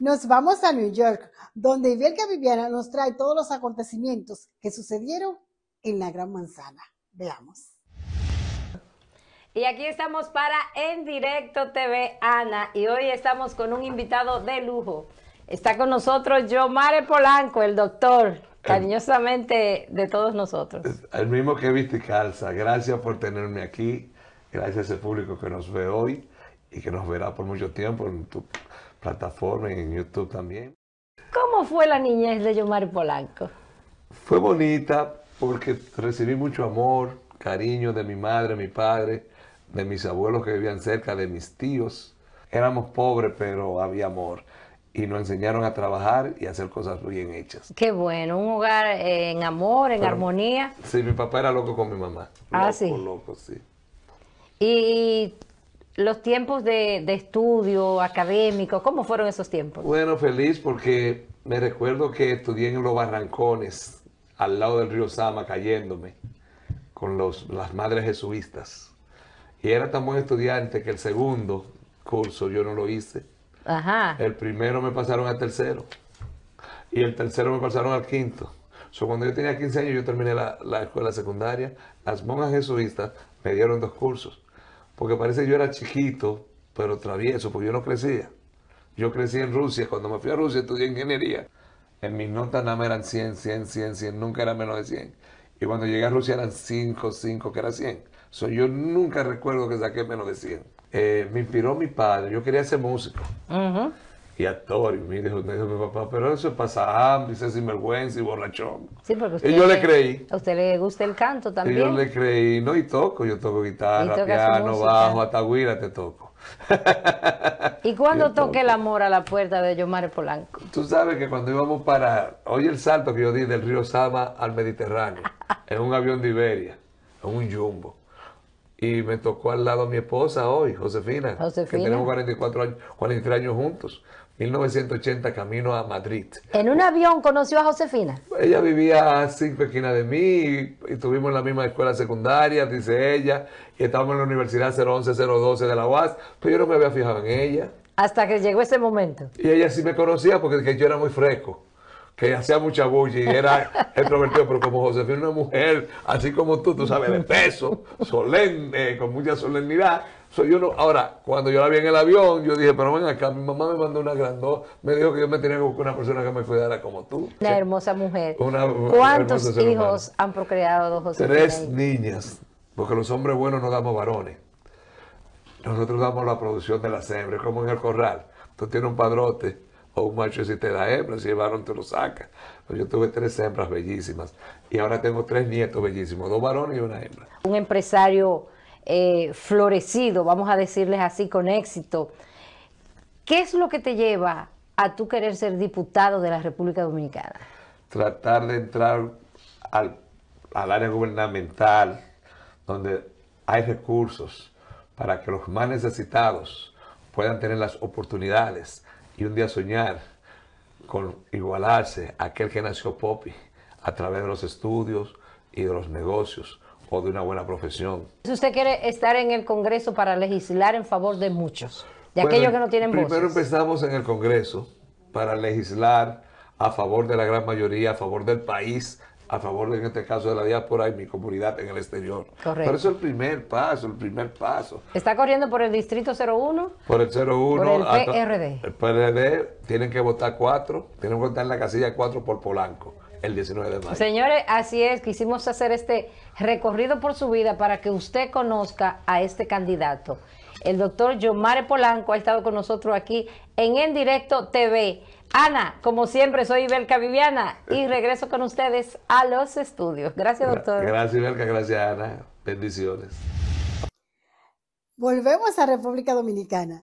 Nos vamos a New York, donde que Viviana nos trae todos los acontecimientos que sucedieron en la Gran Manzana. Veamos. Y aquí estamos para En Directo TV Ana y hoy estamos con un invitado de lujo. Está con nosotros Yomare Polanco, el doctor, cariñosamente de todos nosotros. El mismo que viste calza. Gracias por tenerme aquí. Gracias al público que nos ve hoy y que nos verá por mucho tiempo en tu plataformas, en YouTube también. ¿Cómo fue la niñez de Yomar Polanco? Fue bonita porque recibí mucho amor, cariño de mi madre, mi padre, de mis abuelos que vivían cerca, de mis tíos. Éramos pobres, pero había amor. Y nos enseñaron a trabajar y a hacer cosas bien hechas. Qué bueno, un hogar eh, en amor, en armonía. Sí, mi papá era loco con mi mamá. ah, sí. Loco, sí. ¿Y los tiempos de, estudio académico, ¿cómo fueron esos tiempos? Bueno, feliz porque me recuerdo que estudié en los barrancones, al lado del río Sama, cayéndome, con los, las madres jesuitas. Y era tan buen estudiante que el segundo curso yo no lo hice. Ajá. El primero me pasaron al tercero. Y el tercero me pasaron al quinto. So, cuando yo tenía 15 años, yo terminé la, la escuela secundaria. Las monjas jesuitas me dieron dos cursos porque parece que yo era chiquito, pero travieso, porque yo no crecía. Yo crecí en Rusia, cuando me fui a Rusia estudié ingeniería. En mis notas nada más eran 100, 100, 100, 100, nunca era menos de 100. Y cuando llegué a Rusia eran 5, 5, que era 100. So, yo nunca recuerdo que saqué menos de 100. Eh, me inspiró mi padre, yo quería ser músico. Ajá y actor, y mire, mi papá, pero eso pasa hambre, ese sinvergüenza y borrachón. Sí, porque y yo le, creí. ¿A usted le gusta el canto también? Y yo le creí, no, y toco, yo toco guitarra, piano, bajo, hasta güira te toco. ¿Y cuándo toque el amor a la puerta de Yomar Polanco? Tú sabes que cuando íbamos para, oye el salto que yo di del río Sama al Mediterráneo, en un avión de Iberia, en un jumbo y me tocó al lado a mi esposa hoy, Josefina, Josefina. que tenemos 44 años, 43 años juntos. 1980 camino a Madrid. ¿En un avión conoció a Josefina? Ella vivía a cinco esquinas de mí y, y estuvimos en la misma escuela secundaria, dice ella, y estábamos en la universidad 011-012 de la UAS, pero yo no me había fijado en ella. Hasta que llegó ese momento. Y ella sí me conocía porque yo era muy fresco que hacía mucha bulla y era extrovertido, pero como Josefina una mujer, así como tú, tú sabes, de peso, solemne, con mucha solemnidad. soy yo ahora, cuando yo la vi en el avión, yo dije, pero ven acá, mi mamá me mandó una grandota, me dijo que yo me tenía que buscar una persona que me cuidara como tú. Una hermosa mujer. ¿Cuántos hijos han procreado dos Josefina? Tres niñas, porque los hombres buenos no damos varones. Nosotros damos la producción de las hembras, como en el corral. Tú tienes un padrote o un macho si te da hembra, si varón te lo saca. Yo tuve tres hembras bellísimas y ahora tengo tres nietos bellísimos, dos varones y una hembra. Un empresario eh, florecido, vamos a decirles así, con éxito. ¿Qué es lo que te lleva a tú querer ser diputado de la República Dominicana? Tratar de entrar al, al área gubernamental donde hay recursos para que los más necesitados puedan tener las oportunidades y un día soñar con igualarse a aquel que nació Poppy a través de los estudios y de los negocios o de una buena profesión. Si usted quiere estar en el Congreso para legislar en favor de muchos, de aquellos que no tienen voz. Primero empezamos en el Congreso para legislar a favor de la gran mayoría, a favor del país, a favor, en este caso, de la diáspora y mi comunidad en el exterior. Correcto. Pero eso es el primer paso, el primer paso. ¿Está corriendo por el Distrito 01? Por el 01. el PRD. el PRD tienen que votar cuatro, tienen que votar en la casilla cuatro por Polanco el 19 de mayo. Señores, así es, quisimos hacer este recorrido por su vida para que usted conozca a este candidato. El doctor Yomare Polanco ha estado con nosotros aquí en En Directo TV. Ana, como siempre, soy Belka Viviana y regreso con ustedes a los estudios. Gracias, doctor. Gracias, Belka. Gracias, Ana. Bendiciones. Volvemos a República Dominicana.